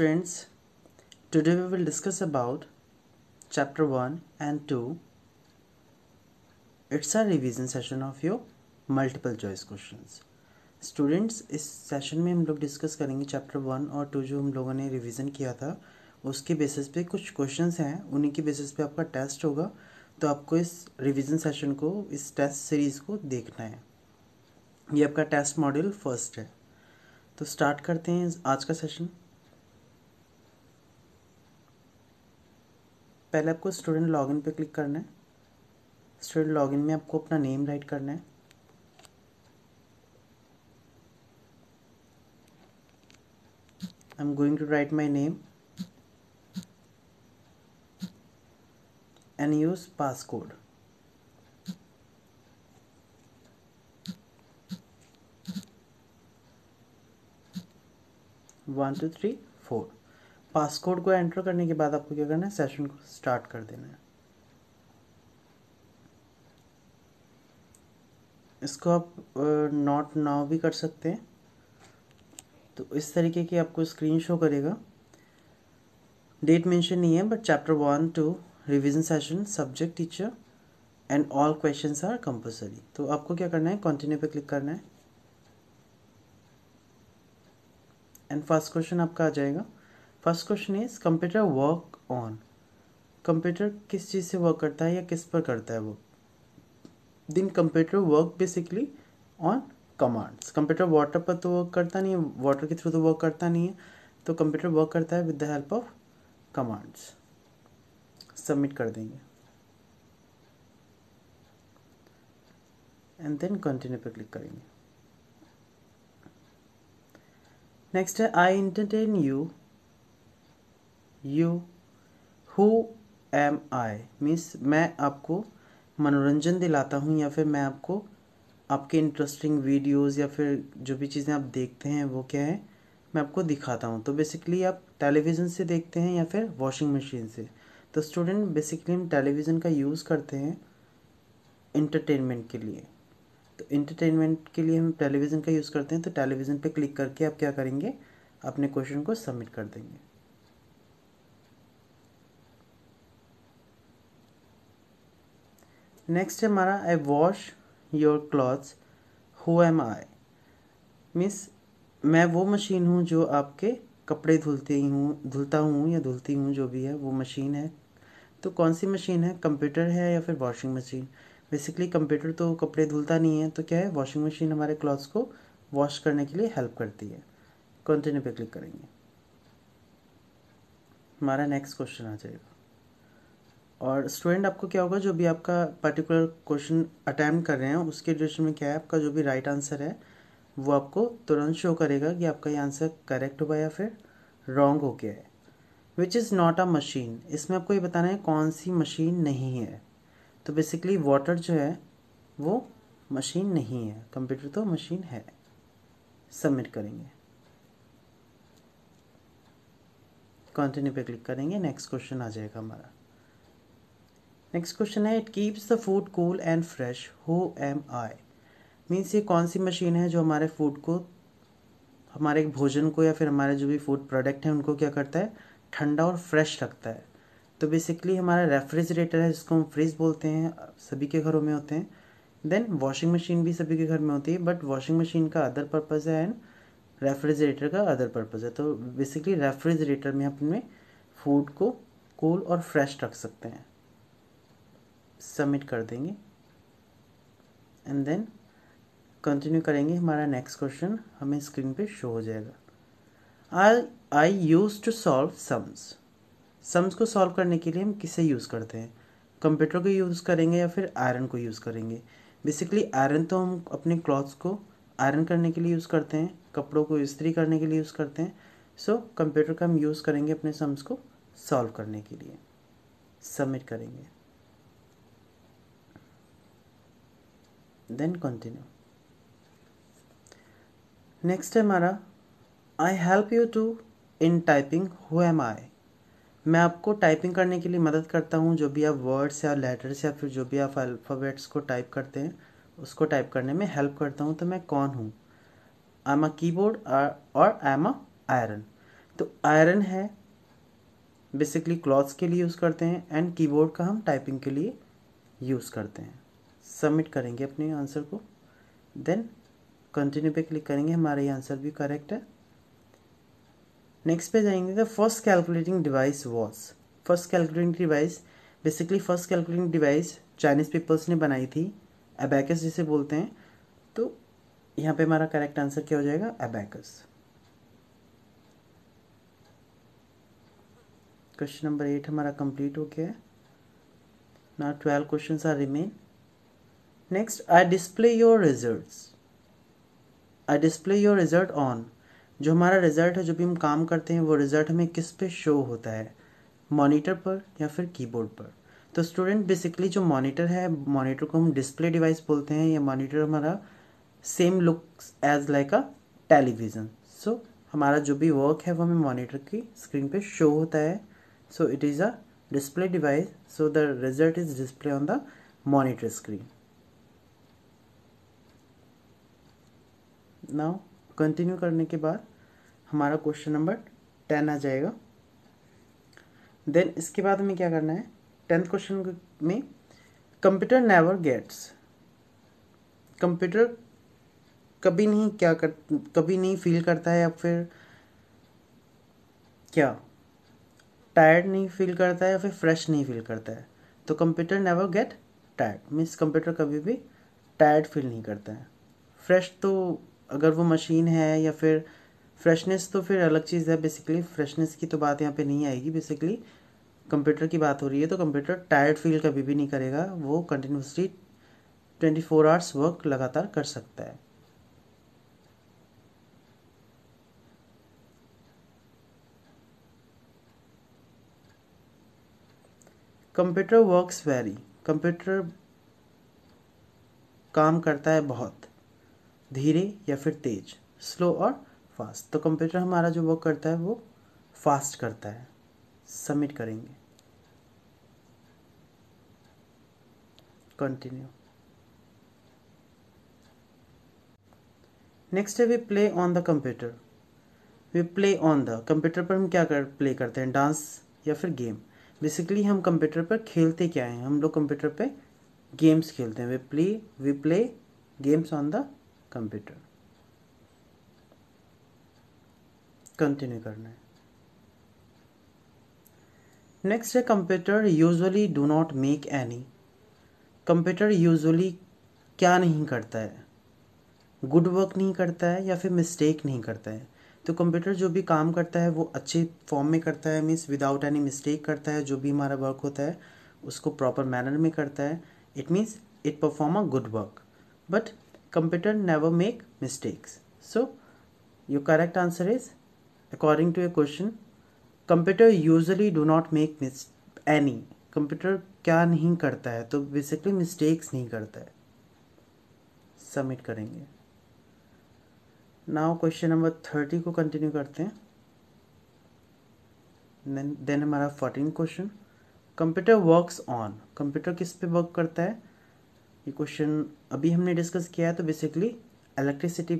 friends, today we will discuss about chapter 1 and 2. It's a revision session of your multiple choice questions. Students इस session में हम लोग discuss करेंगे chapter one और to जो हम लोगों ने रिवीजन किया था उसके बेसिस पे कुछ क्वेश्चंस हैं उन्हीं के बेसिस पे आपका टेस्ट होगा तो आपको इस रिवीजन सेशन को इस टेस्ट सीरीज़ को देखना है ये आपका टेस्ट मॉड्यूल फर्स्ट है तो स्टार्ट करते हैं आज का सेशन पहले आपको स्टूडेंट लॉगिन पे क्लिक करना है स्टूडेंट लॉगिन में आपको अपना नेम राइट करना है I am going to write my name and use pass code two three four passcode को एंटर करने के बाद आपको क्या करना है सेशन को स्टार्ट कर देना है इसको आप नॉट नाउ भी कर सकते हैं तो इस तरीके की आपको स्क्रीन शो करेगा डेट मेंशन नहीं है but chapter one two revision session subject teacher and all question are compulsory तो आपको क्या करना है कंटिन्यू पे क्लिक करना है एंड फर्स्ट क्वेश्चन आपका आ जाएगा first question is computer work on computer किस चीज़ से वर्क करता है या किस पर करता है वो दिन computer work basically on commands computer water पर तो वर्क करता नहीं है वाटर के थ्रू तो वर्क करता नहीं है तो कंप्यूटर वर्क करता है with the help of commands submit कर देंगे एंड देन कंटिन्यू पे क्लिक करेंगे नेक्स्ट है I entertain you you who am I means मैं आपको मनोरंजन दिलाता हूँ या फिर मैं आपको आपके इंटरेस्टिंग वीडियोस या फिर जो भी चीज़ें आप देखते हैं वो क्या है मैं आपको दिखाता हूँ तो बेसिकली आप टेलीविज़न से देखते हैं या फिर वॉशिंग मशीन से तो स्टूडेंट बेसिकली हम टेलीविज़न का यूज़ करते हैं इंटरटेनमेंट के लिए तो इंटरटेनमेंट के लिए हम टेलीविज़न का यूज़ करते हैं तो टेलीविज़न पे क्लिक करके आप क्या करेंगे अपने क्वेश्चन को सबमिट कर देंगे नेक्स्ट है हमारा I wash your clothes who am I means मैं वो मशीन हूँ जो आपके कपड़े धुलती हूँ धुलता हूँ या धुलती हूँ जो भी है वो मशीन है तो कौन सी मशीन है कंप्यूटर है या फिर वॉशिंग मशीन बेसिकली कंप्यूटर तो कपड़े धुलता नहीं है तो क्या है वॉशिंग मशीन हमारे क्लॉथ्स को वॉश करने के लिए हेल्प करती है कंटिन्यू पे क्लिक करेंगे हमारा नेक्स्ट क्वेश्चन आ जाएगा और स्टूडेंट आपको क्या होगा जो भी आपका पर्टिकुलर क्वेश्चन अटैम्प्ट कर रहे हैं उसके डिशन में क्या है आपका जो भी राइट right आंसर है वो आपको तुरंत शो करेगा कि आपका ये आंसर करेक्ट हुआ या फिर रॉन्ग हो गया है which is not a machine इसमें आपको ये बताना है कौन सी मशीन नहीं है तो बेसिकली वाटर जो है वो मशीन नहीं है कंप्यूटर तो मशीन है सबमिट करेंगे कंटिन्यू पे क्लिक करेंगे नेक्स्ट क्वेश्चन आ जाएगा हमारा नेक्स्ट क्वेश्चन है it keeps the food cool and fresh who am I means ये कौन सी मशीन है जो हमारे फूड को हमारे भोजन को या फिर हमारे जो भी फूड प्रोडक्ट हैं उनको क्या करता है ठंडा और फ्रेश रखता है तो बेसिकली हमारा रेफ्रिजरेटर है जिसको हम फ्रिज बोलते हैं सभी के घरों में होते हैं देन वॉशिंग मशीन भी सभी के घर में होती है बट वॉशिंग मशीन का अदर पर्पज़ है एंड रेफ्रिजरेटर का अदर पर्पज़ है तो बेसिकली रेफ्रिजरेटर में अपने फूड को कूल और फ्रेश रख सकते हैं सबमिट कर देंगे एंड देन कंटिन्यू करेंगे हमारा नेक्स्ट क्वेश्चन हमें स्क्रीन पे शो हो जाएगा I I use to solve sums sums को सॉल्व करने के लिए हम किसे यूज़ करते हैं कंप्यूटर को यूज़ करेंगे या फिर आयरन को यूज़ करेंगे बेसिकली आयरन तो हम अपने क्लॉथ्स को आयरन करने के लिए यूज़ करते हैं कपड़ों को इस्त्री करने के लिए यूज़ करते हैं सो कंप्यूटर का हम यूज़ करेंगे अपने सम्स को सॉल्व करने के लिए सबमिट करेंगे देन कंटिन्यू नेक्स्ट है हमारा I help you to in typing who am I मैं आपको टाइपिंग करने के लिए मदद करता हूँ जो भी आप वर्ड्स या लेटर्स या फिर जो भी आप अल्फ़ाबेट्स को टाइप करते हैं उसको टाइप करने में हेल्प करता हूँ तो मैं कौन हूँ आई एम अ कीबोर्ड और आई एम अ आयरन तो आयरन है बेसिकली क्लॉथ्स के लिए यूज़ करते हैं एंड कीबोर्ड का हम टाइपिंग के लिए यूज़ करते हैं सबमिट करेंगे अपने आंसर को देन कंटिन्यू पे क्लिक करेंगे हमारा ये आंसर भी करेक्ट है नेक्स्ट पे जाएंगे the first calculating device was first calculating device basically first calculating device Chinese peoples ने बनाई थी एबैकस जिसे बोलते हैं तो यहाँ पे हमारा करेक्ट आंसर क्या हो जाएगा एबैकस क्वेश्चन नंबर एट हमारा कंप्लीट हो गया है ना twelve question are remain next I display your result I display your result on जो हमारा रिजल्ट है जो भी हम काम करते हैं वो रिजल्ट हमें किस पे शो होता है मॉनिटर पर या फिर कीबोर्ड पर तो स्टूडेंट बेसिकली जो मॉनिटर है मॉनिटर को हम डिस्प्ले डिवाइस बोलते हैं या मॉनिटर हमारा same look as like a television so हमारा जो भी वर्क है वो हमें मॉनिटर की स्क्रीन पे शो होता है so it is a display device so the result is display on the monitor screen now continue करने के बाद हमारा क्वेश्चन नंबर टेन आ जाएगा देन इसके बाद हमें क्या करना है टेंथ क्वेश्चन में कंप्यूटर नेवर गेट्स कंप्यूटर कभी नहीं क्या कर कभी नहीं फील करता है या फिर क्या टायर्ड नहीं फील करता है या फिर फ्रेश नहीं फील करता है तो computer never get tired means computer कभी भी टायर्ड फील नहीं करता है फ्रेश तो अगर वो मशीन है या फिर फ्रेशनेस तो फिर अलग चीज़ है बेसिकली फ्रेशनेस की तो बात यहाँ पे नहीं आएगी बेसिकली कंप्यूटर की बात हो रही है तो कंप्यूटर टायर्ड फील कभी भी नहीं करेगा वो continuously twenty four hours work लगातार कर सकता है कंप्यूटर वर्क्स वेरी कंप्यूटर काम करता है बहुत धीरे या फिर तेज स्लो और फास्ट तो कंप्यूटर हमारा जो वर्क करता है वो फास्ट करता है सबमिट करेंगे कंटिन्यू नेक्स्ट है we play on the computer we play on the computer पर हम क्या कर प्ले करते हैं डांस या फिर गेम बेसिकली हम कंप्यूटर पर खेलते क्या हैं हम लोग कंप्यूटर पे गेम्स खेलते हैं we play we play games on the computer continue करना है नेक्स्ट है computer usually do not make any computer usually क्या नहीं करता है गुड वर्क नहीं करता है या फिर मिस्टेक नहीं करता है तो कंप्यूटर जो भी काम करता है वो अच्छे फॉर्म में करता है मीन्स विदाउट एनी मिस्टेक करता है जो भी हमारा वर्क होता है उसको प्रॉपर मैनर में करता है it means it perform a good work but computer never make mistakes so your correct answer is according to your question computer usually do not make mis any computer क्या नहीं करता है तो basically mistakes नहीं करता है submit करेंगे now question number thirty को continue करते हैं then then हमारा fourteen question computer works on computer किस पे work करता है ये क्वेश्चन अभी हमने डिस्कस किया है तो बेसिकली इलेक्ट्रिसिटी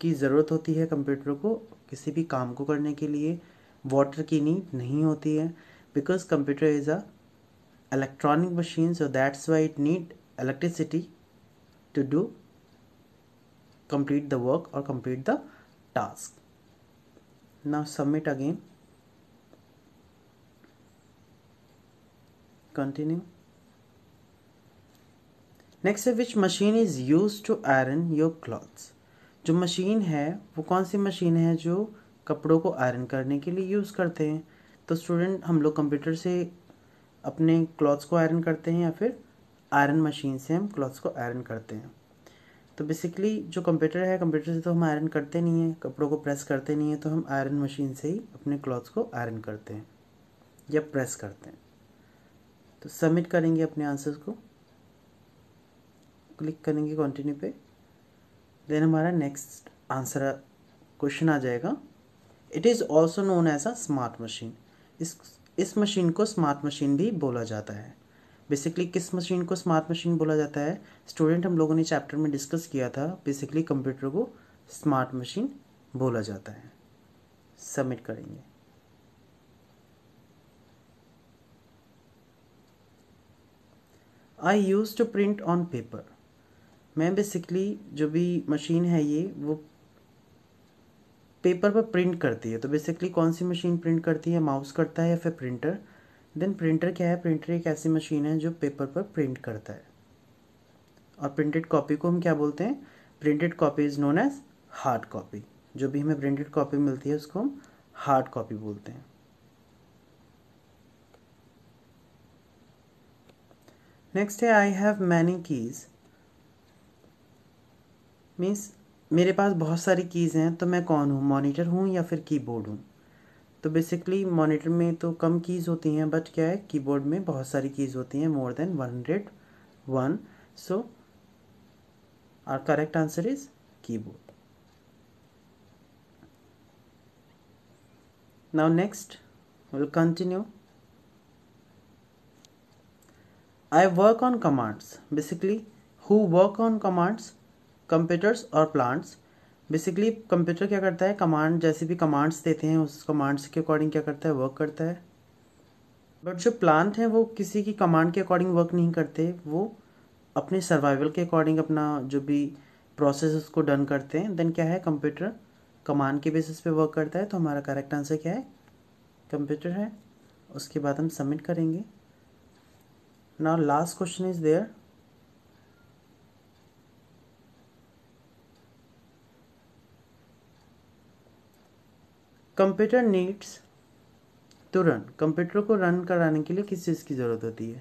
की ज़रूरत होती है कंप्यूटर को किसी भी काम को करने के लिए वाटर की नीड नहीं होती है because computer is a electronic machine so that's why it need electricity to do complete the work और complete the task now submit again continue next है which machine is use to iron your clothes जो machine है वो कौन सी machine है जो कपड़ों को आयरन करने के लिए यूज़ करते हैं तो स्टूडेंट हम लोग कंप्यूटर से अपने क्लॉथ्स को आयरन करते हैं या फिर आयरन मशीन से हम क्लॉथ्स को आयरन करते हैं तो बेसिकली जो कंप्यूटर है कंप्यूटर से तो हम आयरन करते नहीं हैं कपड़ों को प्रेस करते नहीं हैं तो हम आयरन मशीन से ही अपने क्लॉथ्स को आयरन करते हैं या प्रेस करते हैं तो सबमिट करेंगे अपने आंसर्स को क्लिक करेंगे कंटिन्यू पे देन हमारा नेक्स्ट आंसर क्वेश्चन आ जाएगा it is also known as a smart machine इस इस मशीन को स्मार्ट मशीन भी बोला जाता है बेसिकली किस मशीन को स्मार्ट मशीन बोला जाता है स्टूडेंट हम लोगों ने चैप्टर में डिस्कस किया था बेसिकली कंप्यूटर को स्मार्ट मशीन बोला जाता है सबमिट करेंगे I use to print on paper मैं बेसिकली जो भी मशीन है ये वो पेपर पर प्रिंट करती है तो बेसिकली कौन सी मशीन प्रिंट करती है माउस करता है या फिर प्रिंटर देन प्रिंटर क्या है प्रिंटर एक ऐसी मशीन है जो पेपर पर प्रिंट करता है और प्रिंटेड कॉपी को हम क्या बोलते हैं printed copy is known as hard copy जो भी हमें प्रिंटेड कॉपी मिलती है उसको हम हार्ड कॉपी बोलते हैं नेक्स्ट है I have many keys means मेरे पास बहुत सारी कीज़ हैं तो मैं कौन हूँ मॉनिटर हूँ या फिर कीबोर्ड हूँ तो बेसिकली मॉनिटर में तो कम कीज़ होती हैं बट क्या है कीबोर्ड में बहुत सारी कीज़ होती हैं more than one hundred one so our correct answer is keyboard now next will continue I work on commands basically who work on commands computers और प्लांट्स बेसिकली कंप्यूटर क्या करता है कमांड जैसे भी कमांड्स देते हैं उस कमांड्स के अकॉर्डिंग क्या करता है वर्क करता है बट जो प्लांट हैं वो किसी की कमांड के अकॉर्डिंग वर्क नहीं करते वो अपने सर्वाइवल के अकॉर्डिंग अपना जो भी प्रोसेस उसको डन करते हैं देन क्या है कंप्यूटर कमांड के बेसिस पे वर्क करता है तो हमारा करेक्ट आंसर क्या है कंप्यूटर है उसके बाद हम सबमिट करेंगे now last question is there computer needs to run computer को रन कराने के लिए किस चीज़ की ज़रूरत होती है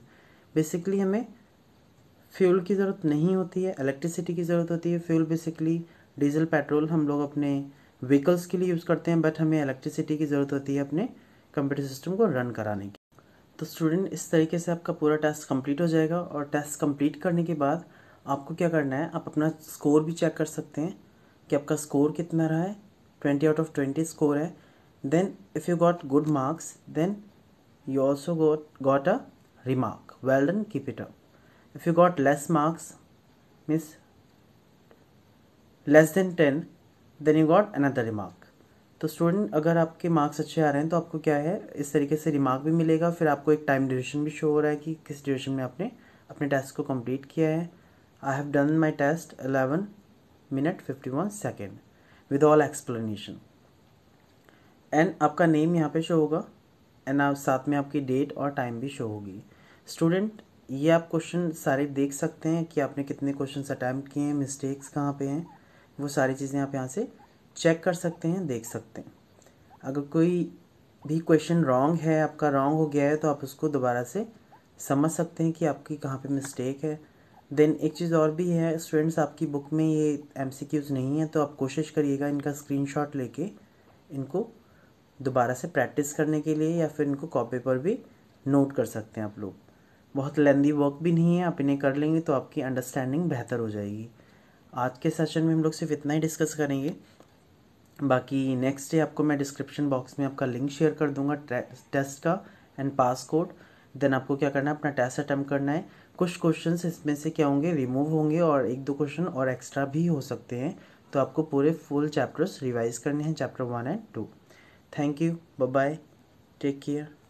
बेसिकली हमें फ्यूल की ज़रूरत नहीं होती है इलेक्ट्रिसिटी की ज़रूरत होती है फ्यूल बेसिकली डीजल पेट्रोल हम लोग अपने व्हीकल्स के लिए यूज़ करते हैं बट हमें इलेक्ट्रिसिटी की ज़रूरत होती है अपने कंप्यूटर सिस्टम को रन कराने की तो स्टूडेंट इस तरीके से आपका पूरा टेस्ट कंप्लीट हो जाएगा और टेस्ट कंप्लीट करने के बाद आपको क्या करना है आप अपना स्कोर भी चेक कर सकते हैं कि आपका स्कोर कितना रहा है twenty out of twenty score है then if you got good marks then you also got got a remark well done keep it up if you got less marks means less than ten then you got another remark तो student अगर आपके marks अच्छे आ रहे हैं तो आपको क्या है इस तरीके से रिमार्क भी मिलेगा फिर आपको एक टाइम ड्यूरेशन भी शो हो रहा है कि किस ड्यूरेशन में आपने अपने टेस्ट को कंप्लीट किया है I have done my test eleven minute fifty one second with all explanation and आपका नेम यहाँ पे शो होगा एंड आप साथ में आपकी डेट और टाइम भी शो होगी स्टूडेंट ये आप क्वेश्चन सारे देख सकते हैं कि आपने कितने क्वेश्चन अटैम्प्ट किए हैं मिस्टेक्स कहाँ पे हैं वो सारी चीज़ें आप यहाँ से चेक कर सकते हैं देख सकते हैं अगर कोई भी क्वेश्चन रॉन्ग है आपका रॉन्ग हो गया है तो आप उसको दोबारा से समझ सकते हैं कि आपकी कहाँ पे मिस्टेक है देन एक चीज़ और भी है स्टूडेंट्स आपकी बुक में ये एम नहीं है तो आप कोशिश करिएगा इनका स्क्रीन लेके इनको दोबारा से प्रैक्टिस करने के लिए या फिर इनको कॉपी पर भी नोट कर सकते हैं आप लोग बहुत लेंदी वर्क भी नहीं है आप इन्हें कर लेंगे तो आपकी अंडरस्टैंडिंग बेहतर हो जाएगी आज के सेशन में हम लोग सिर्फ इतना ही डिस्कस करेंगे बाकी नेक्स्ट डे आपको मैं डिस्क्रिप्शन बॉक्स में आपका लिंक शेयर कर दूंगा टेस्ट का एंड पास कोड देन आपको क्या करना है अपना टेस्ट अटैम्प्ट करना है कुछ क्वेश्चन इसमें से क्या होंगे रिमूव होंगे और एक दो क्वेश्चन और एक्स्ट्रा भी हो सकते हैं तो आपको पूरे फुल चैप्टर्स रिवाइज करने हैं chapter one and two thank you bye take care